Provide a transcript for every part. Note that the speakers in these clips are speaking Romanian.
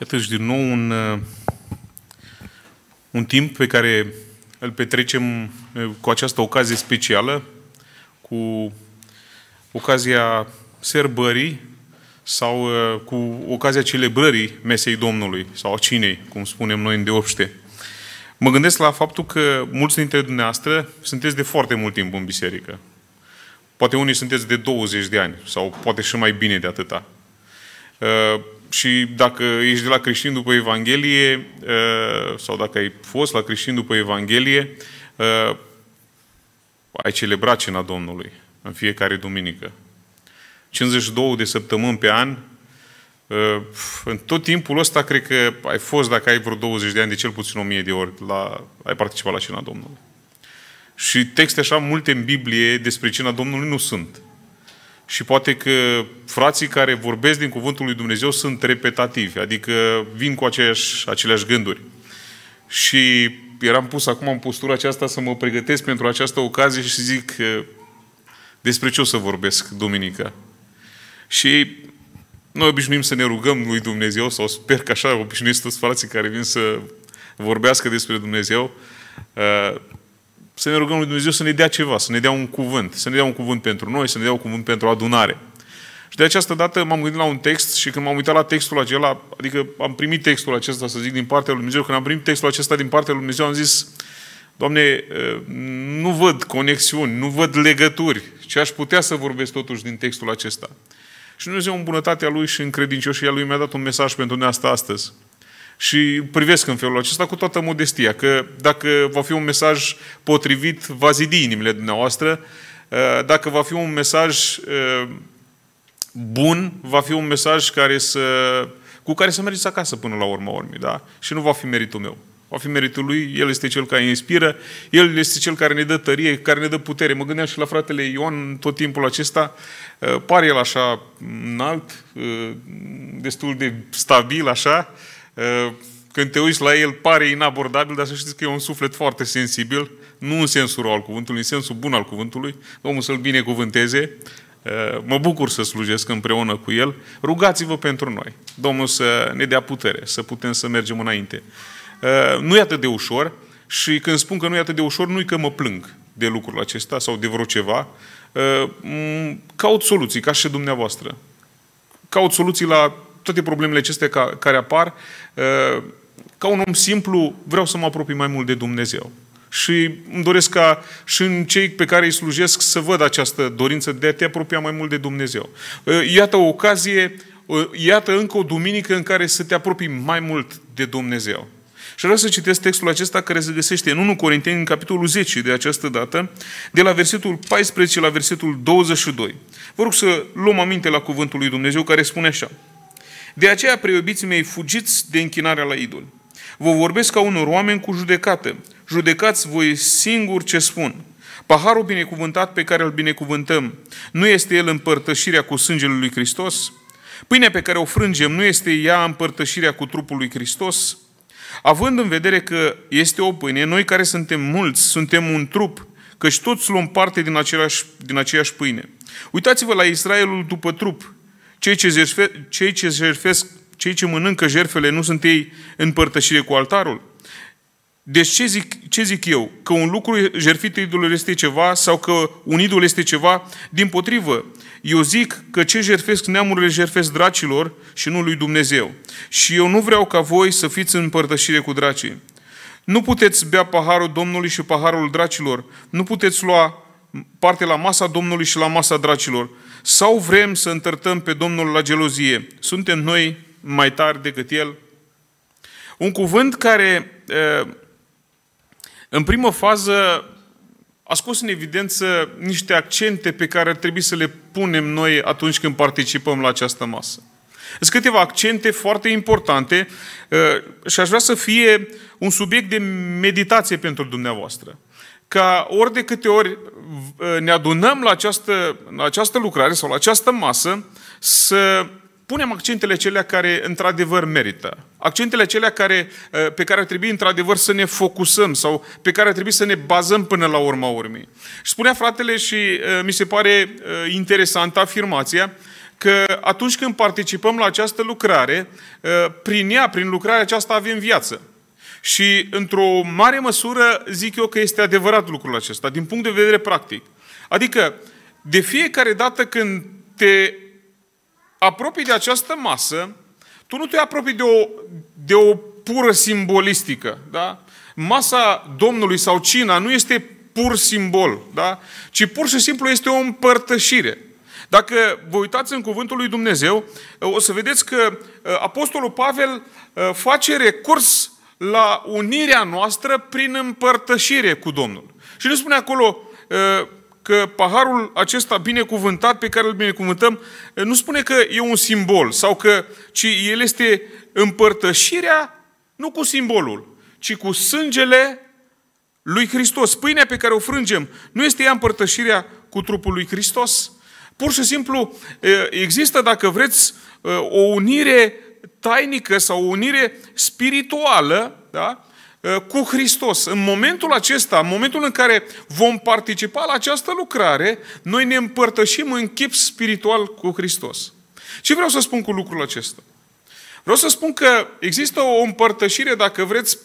Iată și din nou un, uh, un timp pe care îl petrecem uh, cu această ocazie specială, cu ocazia serbării sau uh, cu ocazia celebrării mesei Domnului sau a cinei, cum spunem noi în deopște. Mă gândesc la faptul că mulți dintre dumneavoastră sunteți de foarte mult timp în biserică. Poate unii sunteți de 20 de ani sau poate și mai bine de atâta și dacă ești de la creștin după Evanghelie, uh, sau dacă ai fost la creștin după Evanghelie, uh, ai celebrat cina Domnului în fiecare duminică. 52 de săptămâni pe an, uh, în tot timpul ăsta, cred că ai fost, dacă ai vreo 20 de ani, de cel puțin 1000 de ori, la, ai participat la cina Domnului. Și texte așa multe în Biblie despre cina Domnului nu sunt. Și poate că frații care vorbesc din Cuvântul lui Dumnezeu sunt repetativi, adică vin cu aceleași, aceleași gânduri. Și eram pus acum în postura aceasta să mă pregătesc pentru această ocazie și zic despre ce o să vorbesc duminica. Și noi obișnuim să ne rugăm lui Dumnezeu, sau sper că așa obișnuiesc toți frații care vin să vorbească despre Dumnezeu, să ne rugăm lui Dumnezeu să ne dea ceva, să ne dea un cuvânt, să ne dea un cuvânt pentru noi, să ne dea un cuvânt pentru adunare. Și de această dată m-am gândit la un text și când m-am uitat la textul acela, adică am primit textul acesta, să zic, din partea lui Dumnezeu, când am primit textul acesta din partea lui Dumnezeu, am zis, Doamne, nu văd conexiuni, nu văd legături, ce aș putea să vorbesc totuși din textul acesta. Și Dumnezeu, în bunătatea Lui și în credincioșia Lui, mi-a dat un mesaj pentru noi asta astăzi. Și privesc în felul acesta cu toată modestia, că dacă va fi un mesaj potrivit, va zidi inimile dumneavoastră, uh, dacă va fi un mesaj uh, bun, va fi un mesaj care să, cu care să mergeți acasă până la urma urmă, da? Și nu va fi meritul meu. Va fi meritul lui, el este cel care inspiră, el este cel care ne dă tărie, care ne dă putere. Mă gândeam și la fratele Ion tot timpul acesta, uh, pare el așa înalt, destul de stabil așa, Eh, când te uiți la el, pare inabordabil, dar să știți că e un suflet foarte sensibil, nu în sensul rău al cuvântului, în sensul bun al cuvântului. Omul să-l binecuvânteze. Eh, mă bucur să slujesc împreună cu el. Rugați-vă pentru noi. Domnul să ne dea putere, să putem să mergem înainte. Eh, nu e atât de ușor și când spun că nu e atât de ușor, nu e că mă plâng de lucrul acesta sau de vreo ceva. Caut soluții, ca și dumneavoastră. Caut soluții la toate problemele acestea ca, care apar, ca un om simplu, vreau să mă apropii mai mult de Dumnezeu. Și îmi doresc ca și în cei pe care îi slujesc să văd această dorință de a te apropia mai mult de Dumnezeu. Iată o ocazie, iată încă o duminică în care să te apropii mai mult de Dumnezeu. Și vreau să citesc textul acesta care se găsește în 1 Corinteni, în capitolul 10 de această dată, de la versetul 14 la versetul 22. Vă rog să luăm aminte la cuvântul lui Dumnezeu care spune așa. De aceea, preiubiții mei, fugiți de închinarea la idol. Vă vorbesc ca unor oameni cu judecată. Judecați voi singur ce spun. Paharul binecuvântat pe care îl binecuvântăm, nu este el împărtășirea cu sângele lui Hristos? Pâinea pe care o frângem, nu este ea împărtășirea cu trupul lui Hristos? Având în vedere că este o pâine, noi care suntem mulți, suntem un trup, căci toți luăm parte din aceeași, din aceeași pâine. Uitați-vă la Israelul după trup, cei ce, jerfe, cei ce jerfesc, cei ce mănâncă jerfele nu sunt ei în părtășire cu altarul? Deci ce zic, ce zic eu? Că un lucru jerfit idolului este ceva sau că un idol este ceva? Din potrivă, eu zic că ce jerfesc neamurile jerfesc dracilor și nu lui Dumnezeu. Și eu nu vreau ca voi să fiți în părtășire cu dracii. Nu puteți bea paharul Domnului și paharul dracilor. Nu puteți lua parte la masa Domnului și la masa dracilor. Sau vrem să întărtăm pe Domnul la gelozie? Suntem noi mai tari decât El? Un cuvânt care, în primă fază, a scos în evidență niște accente pe care ar trebui să le punem noi atunci când participăm la această masă. Sunt câteva accente foarte importante și aș vrea să fie un subiect de meditație pentru dumneavoastră ca ori de câte ori ne adunăm la această, la această lucrare sau la această masă, să punem accentele acelea care într-adevăr merită. Accentele acelea care, eh, pe care ar trebui într-adevăr să ne focusăm sau pe care ar trebui să ne bazăm până la urma urmei. Și spunea fratele și eh, mi se pare eh, interesantă afirmația că atunci când participăm la această lucrare, prin ea, prin lucrarea aceasta avem viață. Și într-o mare măsură zic eu că este adevărat lucrul acesta, din punct de vedere practic. Adică, de fiecare dată când te apropii de această masă, tu nu te apropii de o, de o pură simbolistică. Da? Masa Domnului sau cina nu este pur simbol, da? ci pur și simplu este o împărtășire. Dacă vă uitați în cuvântul lui Dumnezeu, o să vedeți că uh, Apostolul Pavel uh, face recurs la unirea noastră prin împărtășire cu Domnul. Și nu spune acolo că paharul acesta binecuvântat pe care îl binecuvântăm, nu spune că e un simbol, sau că, ci el este împărtășirea, nu cu simbolul, ci cu sângele lui Hristos. Pâinea pe care o frângem nu este ea împărtășirea cu trupul lui Hristos? Pur și simplu există, dacă vreți, o unire tainică sau o unire spirituală da? Ă, cu Hristos. În momentul acesta, în momentul în care vom participa la această lucrare, noi ne împărtășim în chip spiritual cu Hristos. Ce vreau să spun cu lucrul acesta? Vreau să spun că există o împărtășire, dacă vreți,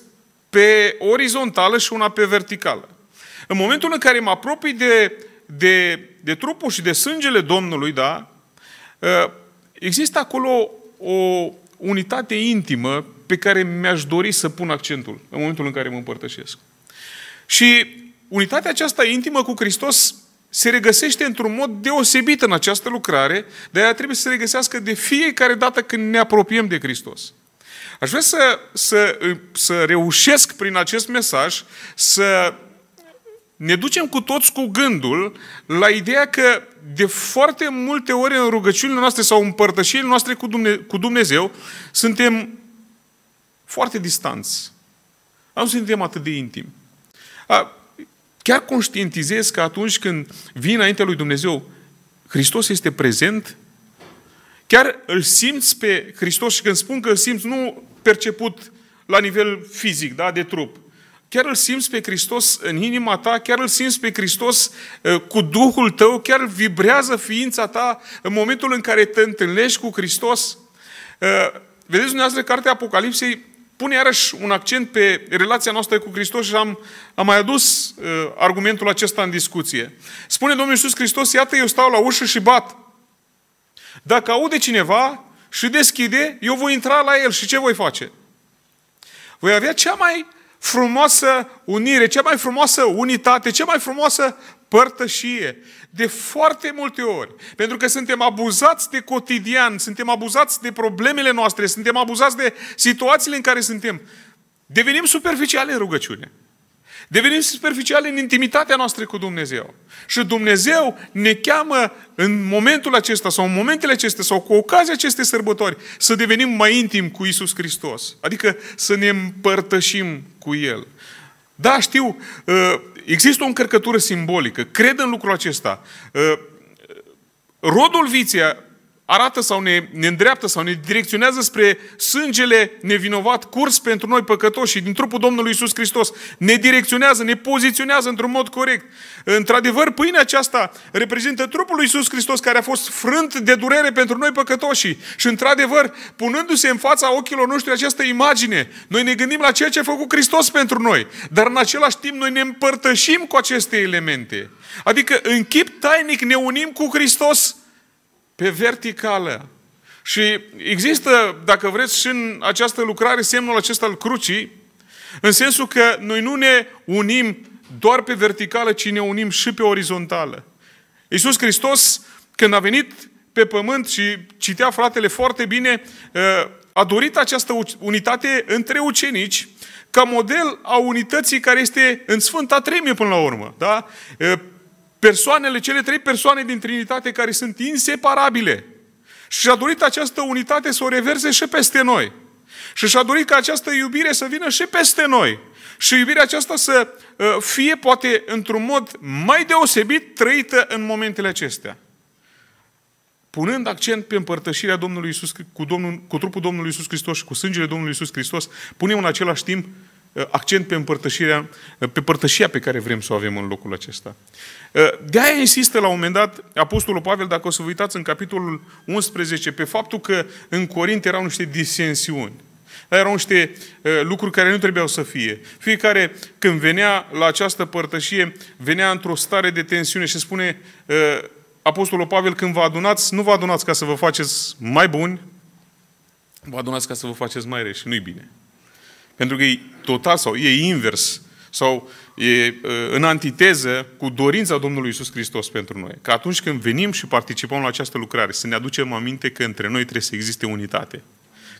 pe orizontală și una pe verticală. În momentul în care mă apropii de, de, de trupul și de sângele Domnului, da, ă, există acolo o, unitate intimă pe care mi-aș dori să pun accentul în momentul în care mă împărtășesc. Și unitatea aceasta intimă cu Hristos se regăsește într-un mod deosebit în această lucrare, de aia trebuie să se regăsească de fiecare dată când ne apropiem de Hristos. Aș vrea să, să, să reușesc prin acest mesaj să ne ducem cu toți cu gândul la ideea că de foarte multe ori în rugăciunile noastre sau în părtășirile noastre cu, Dumne- cu Dumnezeu, suntem foarte distanți. Nu suntem atât de intim. Chiar conștientizez că atunci când vin înaintea lui Dumnezeu, Hristos este prezent, chiar îl simți pe Hristos și când spun că îl simți, nu perceput la nivel fizic, da, de trup, chiar îl simți pe Hristos în inima ta, chiar îl simți pe Hristos ă, cu Duhul tău, chiar vibrează ființa ta în momentul în care te întâlnești cu Hristos. Ă, vedeți dumneavoastră, cartea Apocalipsei pune iarăși un accent pe relația noastră cu Hristos și am, am mai adus ă, argumentul acesta în discuție. Spune Domnul Iisus Hristos, iată eu stau la ușă și bat. Dacă aude cineva și deschide, eu voi intra la el și ce voi face? Voi avea cea mai frumoasă unire, cea mai frumoasă unitate, cea mai frumoasă părtășie. De foarte multe ori. Pentru că suntem abuzați de cotidian, suntem abuzați de problemele noastre, suntem abuzați de situațiile în care suntem. Devenim superficiale în rugăciune. Devenim superficiale în intimitatea noastră cu Dumnezeu. Și Dumnezeu ne cheamă în momentul acesta sau în momentele acestea sau cu ocazia acestei sărbători să devenim mai intim cu Isus Hristos. Adică să ne împărtășim cu El. Da, știu, ă, există o încărcătură simbolică. Cred în lucrul acesta. Ă, rodul viței arată sau ne, ne îndreaptă sau ne direcționează spre sângele nevinovat curs pentru noi păcătoși și din trupul Domnului Isus Hristos. Ne direcționează, ne poziționează într-un mod corect. Într-adevăr, pâinea aceasta reprezintă trupul lui Isus Hristos care a fost frânt de durere pentru noi păcătoși. Și într-adevăr, punându-se în fața ochilor noștri această imagine, noi ne gândim la ceea ce a făcut Hristos pentru noi. Dar în același timp noi ne împărtășim cu aceste elemente. Adică în chip tainic ne unim cu Hristos pe verticală. Și există, dacă vreți, și în această lucrare semnul acesta al crucii, în sensul că noi nu ne unim doar pe verticală, ci ne unim și pe orizontală. Iisus Hristos, când a venit pe pământ și citea fratele foarte bine, ă, a dorit această unitate între ucenici ca model a unității care este în Sfânta Tremie până la urmă. Da? Ă, Persoanele, cele trei persoane din Trinitate care sunt inseparabile. Și și-a dorit această unitate să o reverse și peste noi. Și și-a dorit ca această iubire să vină și peste noi. Și iubirea aceasta să ă, fie, poate, într-un mod mai deosebit trăită în momentele acestea. Punând accent pe împărtășirea Domnului Iisus, cu, Domnul, cu trupul Domnului Iisus Hristos și cu sângele Domnului Iisus Hristos, punem în același timp Uh, accent pe împărtășirea, uh, pe părtășia pe care vrem să o avem în locul acesta. Uh, de aia insistă la un moment dat Apostolul Pavel, dacă o să vă uitați în capitolul 11, pe faptul că în Corint erau niște disensiuni. Erau niște lucruri care nu trebuiau să fie. Fiecare, când venea la această părtășie, venea într-o stare de tensiune și spune Apostolul Pavel, când vă adunați, nu vă adunați ca să vă faceți mai buni, vă adunați ca să vă faceți mai rești. Nu-i bine. Pentru că e total sau e invers sau e uh, în antiteză cu dorința Domnului Isus Hristos pentru noi. Că atunci când venim și participăm la această lucrare, să ne aducem aminte că între noi trebuie să existe unitate.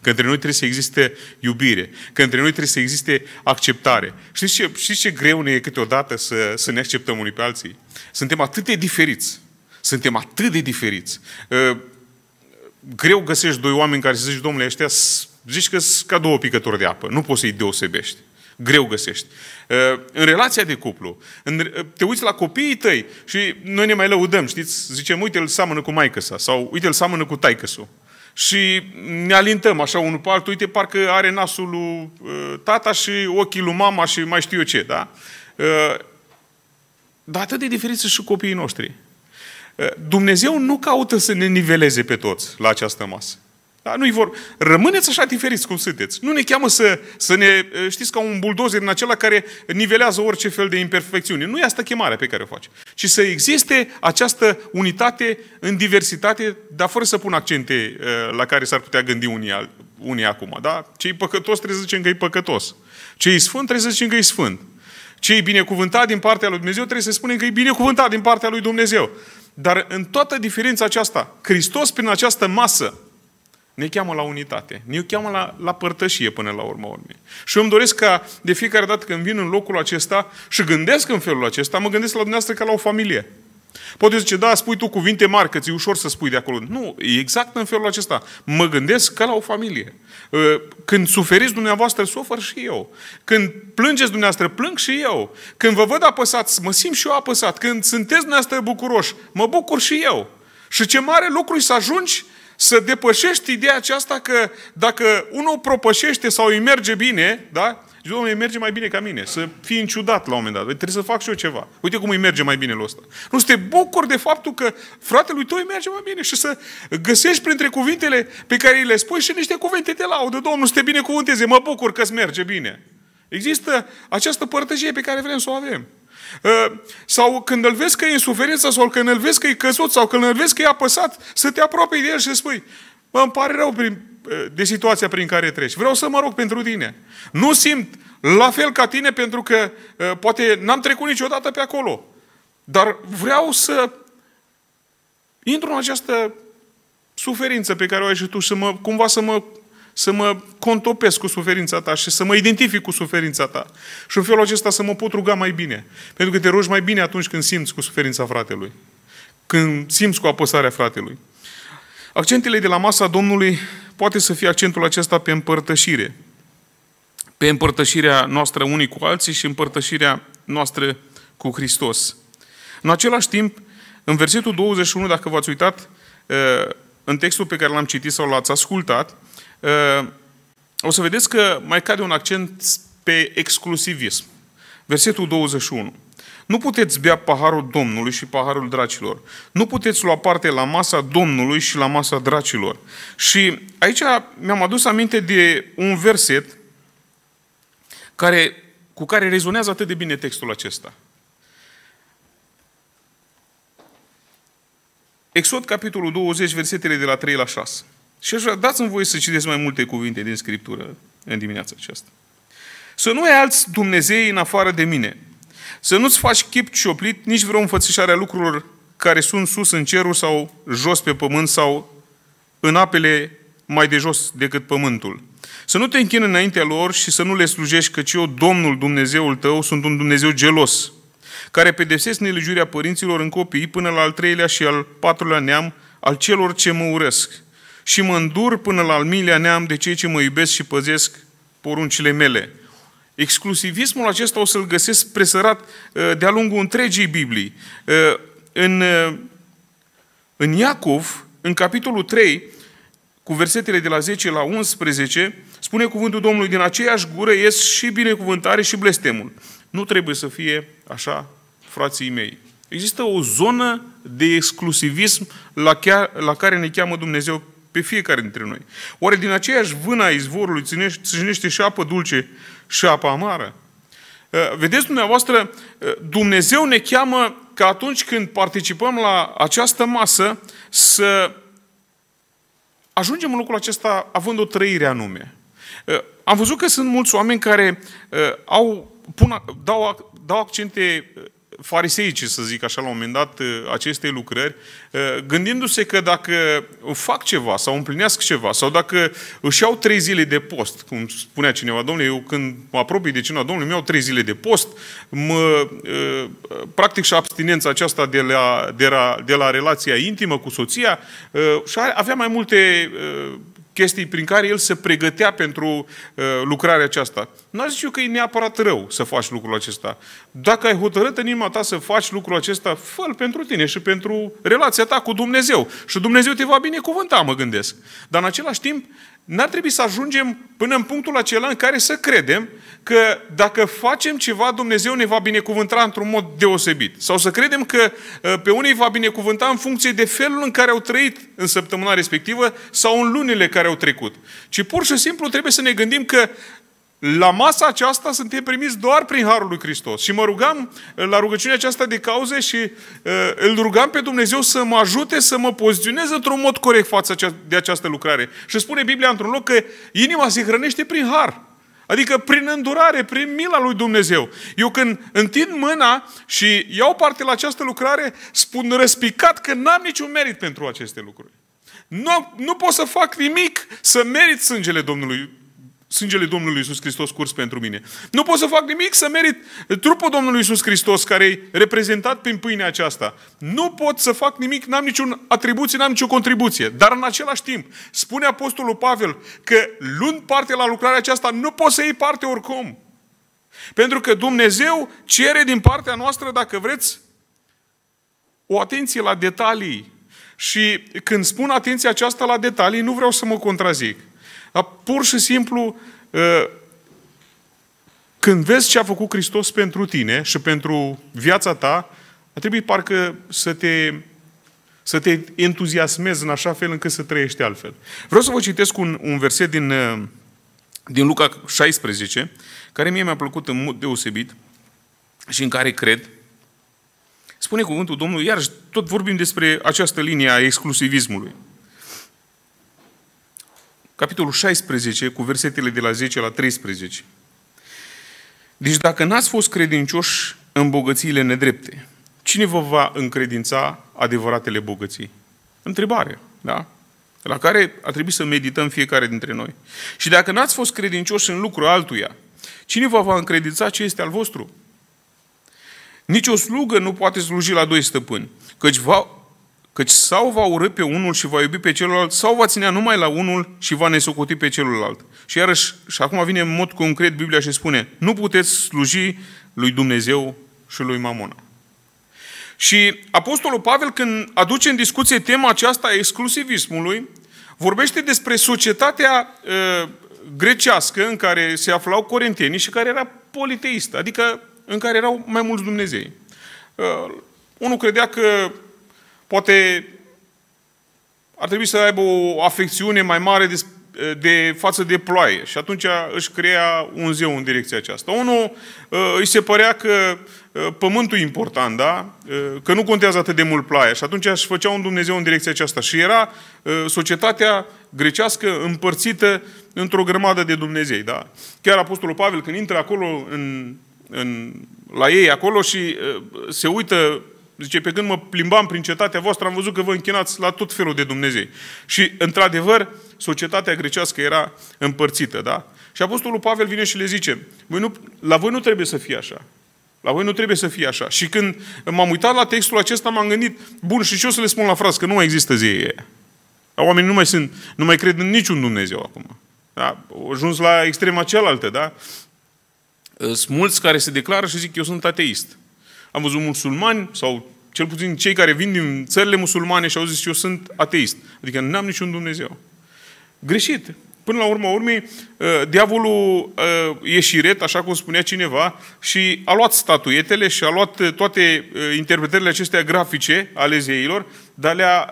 Că între noi trebuie să existe iubire. Că între noi trebuie să existe acceptare. Știți ce, știți ce greu ne e câteodată să, să ne acceptăm unii pe alții? Suntem atât de diferiți. Suntem atât de diferiți. Uh, greu găsești doi oameni care să zici, domnule, ăștia Zici că sunt ca două picături de apă. Nu poți să-i deosebești. Greu găsești. Uh, în relația de cuplu, uh, te uiți la copiii tăi și noi ne mai lăudăm, știți? Zicem, uite, îl seamănă cu maică sa sau uite, îl seamănă cu taică -sul. Și ne alintăm așa unul pe altul, uite, parcă are nasul lui uh, tata și ochii lui mama și mai știu eu ce, da? Dar atât de diferiți și copiii noștri. Dumnezeu nu caută să ne niveleze pe toți la această masă. Da, nu-i vor. Rămâneți așa diferiți cum sunteți. Nu ne cheamă să, să ne, știți, ca un buldozer în acela care nivelează orice fel de imperfecțiune. Nu e asta chemarea pe care o face. Ci să existe această unitate în diversitate, dar fără să pun accente la care s-ar putea gândi unii, unii acum. Da? Cei păcătos trebuie să zicem că e păcătos. Cei sfânt trebuie să zicem că e sfânt. Cei binecuvântat din partea lui Dumnezeu trebuie să spunem că e binecuvântat din partea lui Dumnezeu. Dar în toată diferența aceasta, Hristos prin această masă ne cheamă la unitate, ne cheamă la, la părtășie până la urmă urmei. Și eu îmi doresc ca de fiecare dată când vin în locul acesta și gândesc în felul acesta, mă gândesc la dumneavoastră ca la o familie. Poate zice, da, spui tu cuvinte mari, că ți ușor să spui de acolo. Nu, exact în felul acesta. Mă gândesc ca la o familie. Ă, când suferiți dumneavoastră, sufăr și eu. Când plângeți dumneavoastră, plâng și eu. Când vă văd apăsați, mă simt și eu apăsat. Când sunteți dumneavoastră bucuroși, mă bucur și eu. Și ce mare lucru să ajungi să depășești ideea aceasta că dacă unul propășește sau îi merge bine, da? Și Domnul, merge mai bine ca mine. Să fii înciudat la un moment dat. Păi, trebuie să fac și eu ceva. Uite cum îi merge mai bine lui ăsta. Nu să te bucuri de faptul că fratelui tău îi merge mai bine și să găsești printre cuvintele pe care îi le spui și niște cuvinte de laudă. Domnul, să te binecuvânteze. Mă bucur că îți merge bine. Există această părtășie pe care vrem să o avem. Ă, sau când îl vezi că e în suferință, sau când îl vezi că e căzut, sau când îl vezi că e apăsat, să te apropii de el și să spui, mă îmi pare rău prin, ă, de situația prin care treci. Vreau să mă rog pentru tine. Nu simt la fel ca tine pentru că ă, poate n-am trecut niciodată pe acolo. Dar vreau să intru în această suferință pe care o ai și tu, să mă, cumva să mă să mă contopesc cu suferința ta și să mă identific cu suferința ta. Și în felul acesta să mă pot ruga mai bine. Pentru că te rogi mai bine atunci când simți cu suferința fratelui. Când simți cu apăsarea fratelui. Accentele de la masa Domnului poate să fie accentul acesta pe împărtășire. Pe împărtășirea noastră unii cu alții și împărtășirea noastră cu Hristos. În același timp, în versetul 21, dacă v-ați uitat uh, în textul pe care l-am citit sau l-ați ascultat, Ă, o să vedeți că mai cade un accent pe exclusivism. Versetul 21. Nu puteți bea paharul Domnului și paharul dracilor. Nu puteți lua parte la masa Domnului și la masa dracilor. Și aici mi-am adus aminte de un verset care, cu care rezonează atât de bine textul acesta. Exod capitolul 20, versetele de la 3 la 6. Și așa, dați-mi voi să citesc mai multe cuvinte din Scriptură în dimineața aceasta. Să nu ai alți Dumnezei în afară de mine. Să nu-ți faci chip cioplit nici vreo înfățișare a lucrurilor care sunt sus în cerul sau jos pe pământ sau în apele mai de jos decât pământul. Să nu te închini înaintea lor și să nu le slujești, căci eu, Domnul Dumnezeul tău, sunt un Dumnezeu gelos, care pedepsesc nelegiurea părinților în copii până la al treilea și al patrulea neam al celor ce mă urăsc și mă îndur până la al milia neam de cei ce mă iubesc și păzesc poruncile mele. Exclusivismul acesta o să-l găsesc presărat uh, de-a lungul întregii Biblii. Uh, în, uh, în Iacov, în capitolul 3, cu versetele de la 10 la 11, spune cuvântul Domnului, din aceeași gură ies și binecuvântare și blestemul. Nu trebuie să fie așa, frații mei. Există o zonă de exclusivism la, chiar, la care ne cheamă Dumnezeu pe fiecare dintre noi. Oare din aceeași vână a izvorului ținește și apă dulce și apă amară? Uh, vedeți dumneavoastră, uh, Dumnezeu ne cheamă că atunci când participăm la această masă să ajungem în locul acesta având o trăire anume. Uh, am văzut că sunt mulți oameni care au, pun, dau, dau accente fariseice, să zic așa, la un moment dat, aceste lucrări, ă, gândindu-se că dacă fac ceva sau împlinesc ceva, sau dacă își iau trei zile de post, cum spunea cineva, domnule, eu când mă apropii de cineva domnule, mi-au trei zile de post, mă, ă, practic și abstinența aceasta de la, de, la, de la relația intimă cu soția, ă, și avea mai multe chestii prin care el se pregătea pentru uh, lucrarea aceasta. nu aș zice eu că e neapărat rău să faci lucrul acesta. Dacă ai hotărât în inima ta să faci lucrul acesta, fă pentru tine și pentru relația ta cu Dumnezeu. Și Dumnezeu te va binecuvânta, mă gândesc. Dar în același timp, N-ar trebui să ajungem până în punctul acela în care să credem că dacă facem ceva, Dumnezeu ne va binecuvânta într-un mod deosebit. Sau să credem că ă, pe unii va binecuvânta în funcție de felul în care au trăit în săptămâna respectivă sau în lunile care au trecut. Ci pur și simplu trebuie să ne gândim că la masa aceasta suntem primiți doar prin Harul lui Hristos. Și mă rugam la rugăciunea aceasta de cauze și uh, îl rugam pe Dumnezeu să mă ajute să mă poziționez într-un mod corect față de această lucrare. Și spune Biblia într-un loc că inima se hrănește prin Har. Adică prin îndurare, prin mila lui Dumnezeu. Eu când întind mâna și iau parte la această lucrare, spun răspicat că n-am niciun merit pentru aceste lucruri. Nu, nu pot să fac nimic să merit sângele Domnului sângele Domnului Iisus Hristos curs pentru mine. Nu pot să fac nimic să merit trupul Domnului Iisus Hristos care e reprezentat prin pâinea aceasta. Nu pot să fac nimic, n-am niciun atribuție, n-am nicio contribuție. Dar în același timp, spune Apostolul Pavel că luând parte la lucrarea aceasta, nu poți să iei parte oricum. Pentru că Dumnezeu cere din partea noastră, dacă vreți, o atenție la detalii. Și când spun atenția aceasta la detalii, nu vreau să mă contrazic. Pur și simplu, ă, când vezi ce a făcut Hristos pentru tine și pentru viața ta, a trebuit parcă să te, să te entuziasmezi în așa fel încât să trăiești altfel. Vreau să vă citesc un, un verset din, ă, din Luca 16, care mie mi-a plăcut în mod deosebit și în care cred. Spune cuvântul Domnului, iar tot vorbim despre această linie a exclusivismului capitolul 16, cu versetele de la 10 la 13. Deci dacă n-ați fost credincioși în bogățiile nedrepte, cine vă va încredința adevăratele bogății? Întrebare, da? La care a trebuit să medităm fiecare dintre noi. Și dacă n-ați fost credincioși în lucru altuia, cine vă va încredința ce este al vostru? Nici o slugă nu poate sluji la doi stăpâni, căci va, Căci sau va urâ pe unul și va iubi pe celălalt, sau va ținea numai la unul și va nesocoti pe celălalt. Și iarăși, și acum vine în mod concret Biblia și spune, nu puteți sluji lui Dumnezeu și lui Mamona. Și Apostolul Pavel, când aduce în discuție tema aceasta a exclusivismului, vorbește despre societatea e, ă, grecească în care se aflau corintenii și care era politeistă, adică în care erau mai mulți Dumnezei. E, ă, unul credea că Poate ar trebui să aibă o afecțiune mai mare de, de față de ploaie și atunci își crea un zeu în direcția aceasta. Unul uh, îi se părea că uh, pământul e important, da? Uh, că nu contează atât de mult ploaia și atunci își făcea un Dumnezeu în direcția aceasta și era societatea grecească împărțită într-o grămadă de Dumnezei. Da? Chiar Apostolul Pavel când intră acolo în, în, la ei acolo și se uită Zice, pe când mă plimbam prin cetatea voastră, am văzut că vă închinați la tot felul de Dumnezei. Și, într-adevăr, societatea grecească era împărțită, da? Și Apostolul Pavel vine și le zice, voi nu, la voi nu trebuie să fie așa. La voi nu trebuie să fie așa. Și când m-am uitat la textul acesta, m-am gândit, bun, și ce o să le spun la frați? Că nu mai există zi Oamenii nu mai, sunt, nu mai cred în niciun Dumnezeu acum. Da? Au ajuns la extrema cealaltă, da? Sunt mulți care se declară și zic, eu sunt ateist. Am văzut musulmani sau cel puțin cei care vin din țările musulmane și au zis eu sunt ateist. Adică n-am niciun Dumnezeu. Greșit. Până la urmă urmei, uh, diavolul uh, e șiret, așa cum spunea cineva, și a luat statuetele și a luat uh, toate interpretările acestea grafice ale zeilor, dar le-a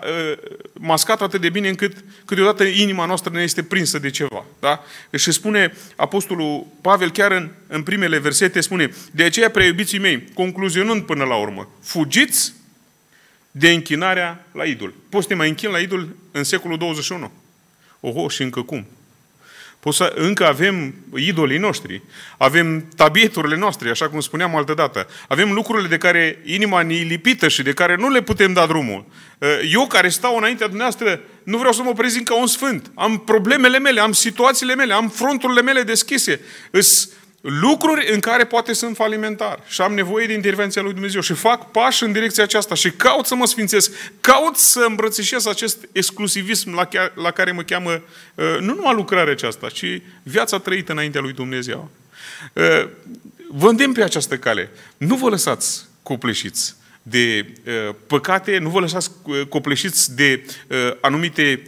mascat atât de bine încât câteodată inima noastră ne este prinsă de ceva. Da? Și spune Apostolul Pavel chiar în, în primele versete, spune De aceea, preiubiții mei, concluzionând până la urmă, fugiți de închinarea la idol. Poți să te mai închin la idol în secolul 21? Oho, și încă cum? Să, încă avem idolii noștri, avem tabieturile noastre, așa cum spuneam altă dată. Avem lucrurile de care inima ne lipită și de care nu le putem da drumul. Eu care stau înaintea dumneavoastră, nu vreau să mă prezint ca un sfânt. Am problemele mele, am situațiile mele, am fronturile mele deschise. Îs lucruri în care poate sunt falimentar și am nevoie de intervenția lui Dumnezeu și fac pași în direcția aceasta și caut să mă sfințesc, caut să îmbrățișez acest exclusivism la, chiar, la care mă cheamă uh, nu numai lucrarea aceasta, ci viața trăită înaintea lui Dumnezeu. Uh, vă îndemn pe această cale. Nu vă lăsați copleșiți de uh, păcate, nu vă lăsați copleșiți de anumite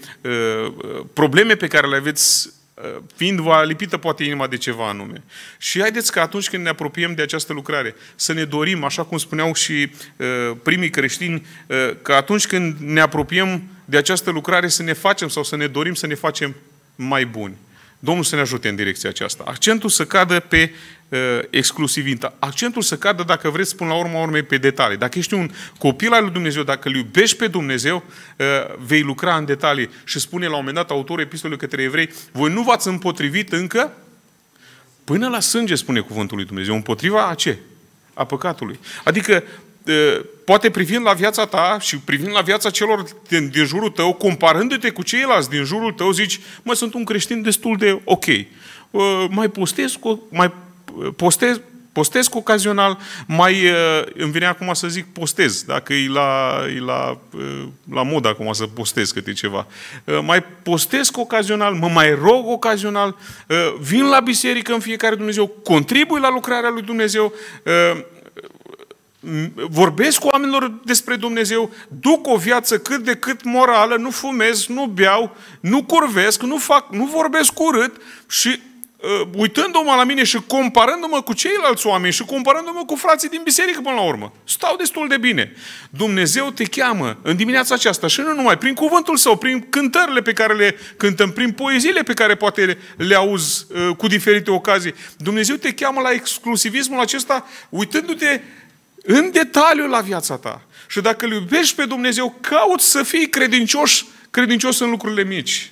probleme pe care le aveți Uh, fiind va lipită poate inima de ceva anume. Și haideți că atunci când ne apropiem de această lucrare, să ne dorim, așa cum spuneau și uh, primii creștini, uh, că atunci când ne apropiem de această lucrare să ne facem sau să ne dorim să ne facem mai buni. Domnul să ne ajute în direcția aceasta. Accentul să cadă pe uh, exclusivitate. Accentul să cadă, dacă vreți, până la urmă, urme, pe detalii. Dacă ești un copil al lui Dumnezeu, dacă îl iubești pe Dumnezeu, uh, vei lucra în detalii. Și spune la un moment dat autorul epistolului către evrei, voi nu v-ați împotrivit încă până la sânge, spune cuvântul lui Dumnezeu, împotriva a ce? A păcatului. Adică uh, poate privind la viața ta și privind la viața celor din, din jurul tău, comparându-te cu ceilalți din jurul tău, zici, mă, sunt un creștin destul de ok. Ă, mai postez, mai postez, postez ocazional, mai, ă, îmi vine acum să zic postez, dacă e la, e la, ă, la mod acum să postez câte ceva. Mai postez ocazional, mă mai rog ocazional, vin la biserică în fiecare Dumnezeu, contribui la lucrarea lui Dumnezeu, vorbesc cu oamenilor despre Dumnezeu, duc o viață cât de cât morală, nu fumez, nu beau, nu curvesc, nu fac, nu vorbesc urât și uh, uitându-mă la mine și comparându-mă cu ceilalți oameni și comparându-mă cu frații din biserică până la urmă. Stau destul de bine. Dumnezeu te cheamă în dimineața aceasta și nu numai, prin cuvântul său, prin cântările pe care le cântăm, prin poeziile pe care poate le, le auzi uh, cu diferite ocazii. Dumnezeu te cheamă la exclusivismul acesta uitându-te uh, în detaliu la viața ta. Și dacă îl iubești pe Dumnezeu, cauți să fii credincioși, credincios în lucrurile mici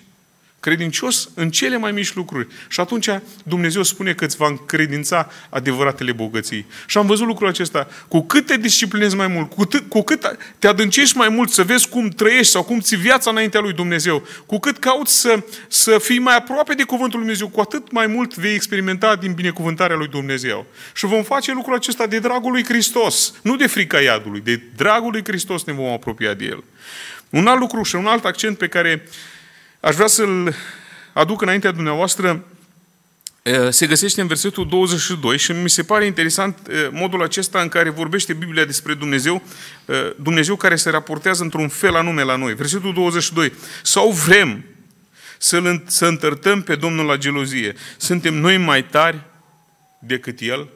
credincios în cele mai mici lucruri. Și atunci Dumnezeu spune că îți va încredința adevăratele bogății. Și am văzut lucrul acesta. Cu cât te disciplinezi mai mult, cu, t- cu cât te adâncești mai mult să vezi cum trăiești sau cum ți viața înaintea lui Dumnezeu, cu cât cauți să, să fii mai aproape de Cuvântul lui Dumnezeu, cu atât mai mult vei experimenta din binecuvântarea lui Dumnezeu. Și vom face lucrul acesta de dragul lui Hristos, nu de frica iadului, de dragul lui Hristos ne vom apropia de El. Un alt lucru și un alt accent pe care uh, Aș vrea să-l aduc înaintea dumneavoastră, se găsește în versetul 22 și mi se pare interesant modul acesta în care vorbește Biblia despre Dumnezeu, Dumnezeu care se raportează într-un fel anume la noi. Versetul 22. Sau vrem să, să întărtăm pe Domnul la gelozie. Suntem noi mai tari decât El?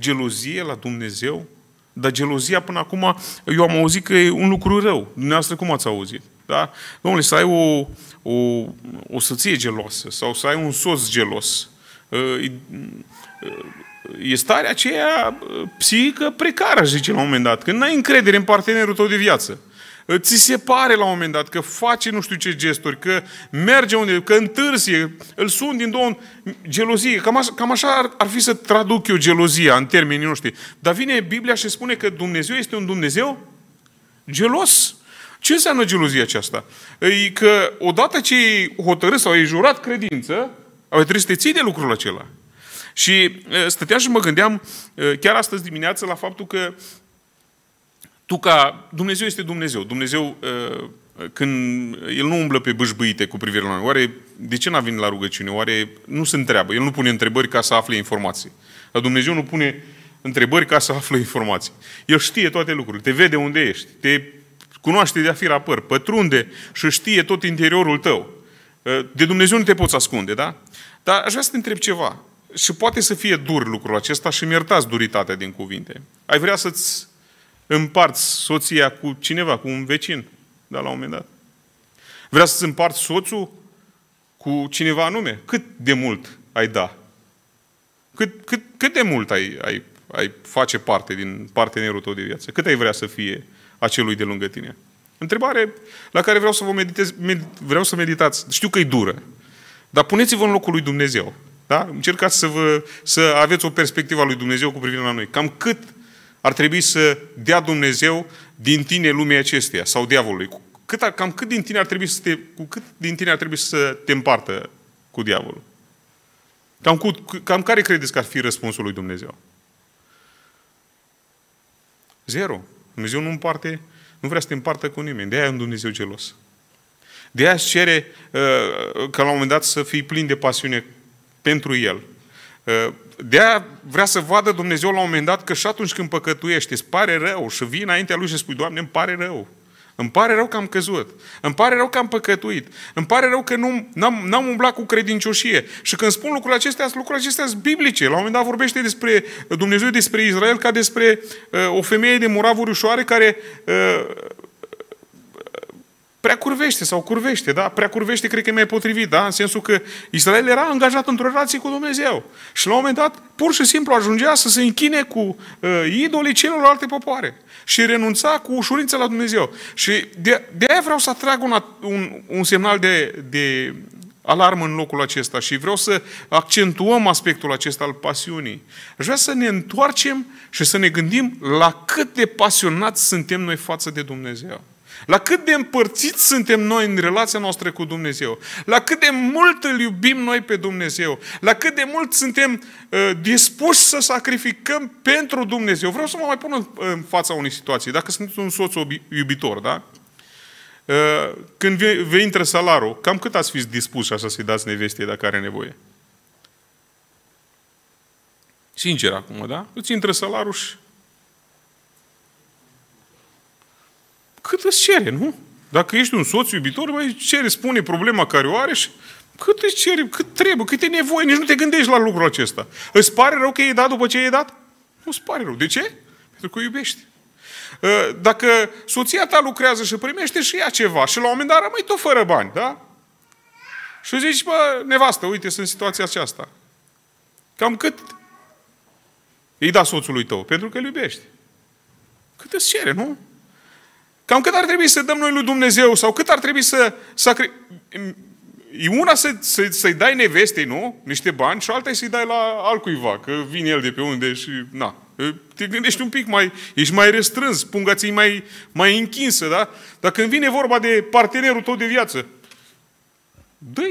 Gelozie la Dumnezeu? Dar gelozia până acum, eu am auzit că e un lucru rău. Dumneavoastră cum ați auzit? Da? Domnule, să ai o, o, o soție gelosă sau să ai un soț gelos. Ă, e starea aceea ă, psihică precară, aș zice, la un moment dat. Când n-ai încredere în partenerul tău de viață. Ă, ți se pare la un moment dat că face nu știu ce gesturi, că merge unde, că întârzie, îl sun din două, gelozie. Cam așa, cam așa ar, ar fi să traduc eu gelozia în termenii noștri. Dar vine Biblia și spune că Dumnezeu este un Dumnezeu gelos. Ce înseamnă geluzia aceasta? E că odată ce ai hotărât sau ai jurat credință, trebuit să te ții de lucrul acela. Și stăteam și mă gândeam chiar astăzi dimineață la faptul că tu ca Dumnezeu este Dumnezeu. Dumnezeu când el nu umblă pe bâșbâite cu privire la noi. Oare de ce n-a venit la rugăciune? Oare nu se întreabă? El nu pune întrebări ca să afle informații. Dar Dumnezeu nu pune întrebări ca să afle informații. El știe toate lucrurile, te vede unde ești, te cunoaște de a fi rapăr, pătrunde și știe tot interiorul tău. Ă, de Dumnezeu nu te poți ascunde, da? Dar aș vrea să te întreb ceva. Și poate să fie dur lucrul acesta și mi iertați duritatea din cuvinte. Ai vrea să-ți împarți soția cu cineva, cu un vecin, da, la un moment dat. Vrea să-ți împarți soțul cu cineva anume. Cât de mult ai da? Cât, cât, cât de mult ai, ai, ai face parte din partenerul tău de viață? Cât ai vrea să fie uh, a celui de lângă tine? Întrebare la care vreau să vă meditez, med, vreau să meditați. Știu că e dură, dar puneți-vă în locul lui Dumnezeu. Da? Încercați să, vă, să aveți o perspectivă a lui Dumnezeu cu privire la noi. Cam cât ar trebui să dea Dumnezeu din tine lumea acesteia sau diavolului? Cât, cam cât din tine ar trebui să te, cu cât din tine ar trebui să te împartă cu diavolul? Cam, cu, cam care credeți că ar fi răspunsul lui Dumnezeu? Zero. Dumnezeu nu împarte, nu vrea să te împartă cu nimeni. De-aia e un Dumnezeu gelos. De aia îți cere uh, că la un moment dat să fii plin de pasiune pentru El. Uh, de aia vrea să vadă Dumnezeu la un moment dat că și atunci când păcătuiești, îți pare rău și vii înaintea Lui și spui, Doamne, îmi pare rău. Îmi pare rău că am căzut. Îmi pare rău că am păcătuit. Îmi pare rău că nu, n-am, n-am umblat cu credincioșie. Și când spun lucrurile acestea, lucrurile acestea sunt biblice. La un moment dat vorbește despre Dumnezeu, despre Israel, ca despre uh, o femeie de muravuri ușoare care uh, prea curvește sau curvește, da? Prea curvește cred că e mai potrivit, da? În sensul că Israel era angajat într-o relație cu Dumnezeu. Și la un moment dat, pur și simplu ajungea să se închine cu uh, idolii celorlalte popoare. Și renunța cu ușurință la Dumnezeu. Și de, de aia vreau să atrag un, un, un semnal de, de alarmă în locul acesta și vreau să accentuăm aspectul acesta al pasiunii. Aș vrea să ne întoarcem și să ne gândim la cât de pasionați suntem noi față de Dumnezeu. La cât de împărțiți suntem noi în relația noastră cu Dumnezeu? La cât de mult îl iubim noi pe Dumnezeu? La cât de mult suntem uh, dispuși să sacrificăm pentru Dumnezeu? Vreau să mă mai pun în, în fața unei situații. Dacă sunt un soț iubitor, da? Uh, când vei intră salarul, cam cât ați fi dispus așa să-i dați nevestei dacă are nevoie? Sincer acum, da? Îți intră salarul și cât îți cere, nu? Dacă ești un soț iubitor, mai cere, spune problema care o are și cât îți cere, cât trebuie, cât e nevoie, nici nu te gândești la lucrul acesta. Îți pare rău că e dat după ce e dat? Nu îți pare rău. De ce? Pentru că o iubești. Ă, dacă soția ta lucrează și primește și ea ceva și la un moment dat rămâi tot fără bani, da? Și zici, bă, nevastă, uite, sunt situația aceasta. Cam cât îi da soțului tău? Pentru că îl iubești. Cât îți cere, nu? Cam cât ar trebui să dăm noi lui Dumnezeu sau cât ar trebui să... Sacri... E una să, să, să-i dai nevestei, nu? Niște bani și alta e să-i dai la altcuiva, că vine el de pe unde și... Na, te gândești un pic mai... Ești mai restrâns, punga ți mai, mai închinsă, da? Dar când vine vorba de partenerul tău de viață, dă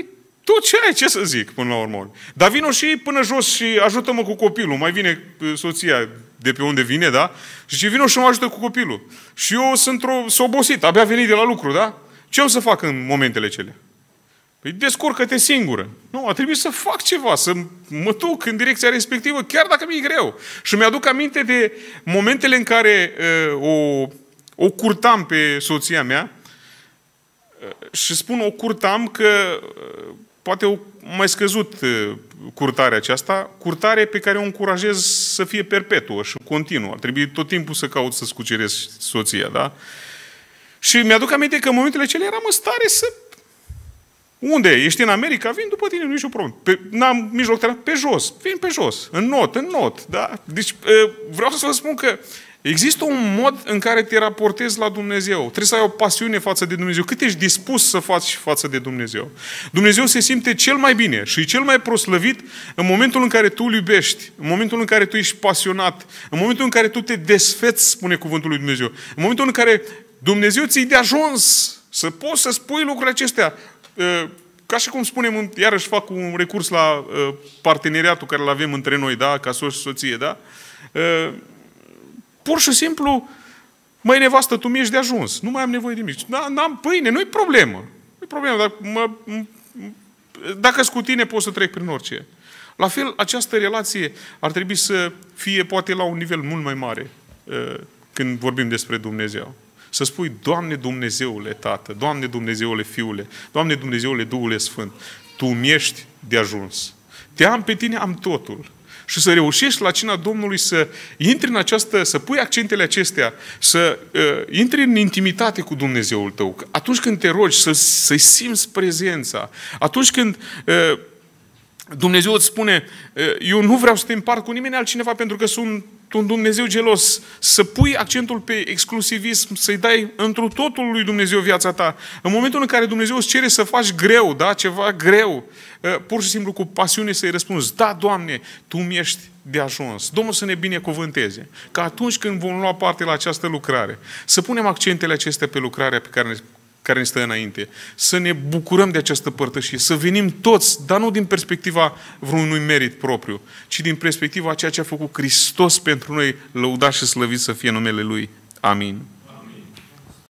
tot ce ai, ce să zic, până la urmă. Dar vină și până jos și ajută-mă cu copilul. Mai vine uh, soția de pe unde vine, da? Și zice, vină și mă ajută cu copilul. Și eu sunt s obosit, abia venit de la lucru, da? Ce o să fac în momentele cele? Păi descurcă-te singură. Nu, a trebuit să fac ceva, să mă duc în direcția respectivă, chiar dacă mi-e greu. Și mi-aduc aminte de momentele în care uh, o, o curtam pe soția mea uh, și spun o curtam că uh, poate o mai scăzut uh, curtarea aceasta, curtare pe care o încurajez să fie perpetuă și continuă. Ar trebui tot timpul să caut să-ți soția, da? Și mi-aduc aminte că în momentele cele eram în stare să... Unde? Ești în America? Vin după tine, nu e nicio problemă. Pe, n-am mijloc, pe jos, vin pe jos, în not, în not, da? Deci uh, vreau să vă spun că Există un mod în care te raportezi la Dumnezeu. Trebuie să ai o pasiune față de Dumnezeu. Cât ești dispus să faci față de Dumnezeu? Dumnezeu se simte cel mai bine și cel mai proslăvit în momentul în care tu îl iubești, în momentul în care tu ești pasionat, în momentul în care tu te desfeți, spune cuvântul lui Dumnezeu, în momentul în care Dumnezeu ți-i de ajuns să poți să spui lucrurile acestea. Ca și cum spunem, iarăși fac un recurs la parteneriatul care îl avem între noi, da, ca soț și soție, da? pur și simplu, măi nevastă, tu mi-ești de ajuns, nu mai am nevoie de nimic. N-am pâine, nu-i problemă. Nu-i problemă, dar mă, dacă cu tine pot să trec prin orice. La fel, această relație ar trebui să fie poate la un nivel mult mai mare uh, când vorbim despre Dumnezeu. Să spui, Doamne Dumnezeule Tată, Doamne Dumnezeule Fiule, Doamne Dumnezeule Duhule Sfânt, Tu mi-ești de ajuns. Te am pe tine, am totul și să reușești la cina Domnului să intri în această, să pui accentele acestea, să uh, intri în intimitate cu Dumnezeul tău. Atunci când te rogi, să, să simți prezența. Atunci când uh, Dumnezeu îți spune, uh, eu nu vreau să te împart cu nimeni altcineva pentru că sunt un Dumnezeu gelos, să pui accentul pe exclusivism, să-i dai întru totul lui Dumnezeu viața ta. În momentul în care Dumnezeu îți cere să faci greu, da, ceva greu, eh, pur și simplu cu pasiune să-i răspunzi, da, Doamne, Tu mi ești de ajuns. Domnul să ne binecuvânteze. Că atunci când vom lua parte la această lucrare, să punem accentele acestea pe lucrarea pe care care ne stă înainte. Să ne bucurăm de această părtășie, să venim toți, dar nu din perspectiva vreunui merit propriu, ci din perspectiva ceea ce a făcut Hristos pentru noi, lăudat și slăvit să fie numele Lui. Amin.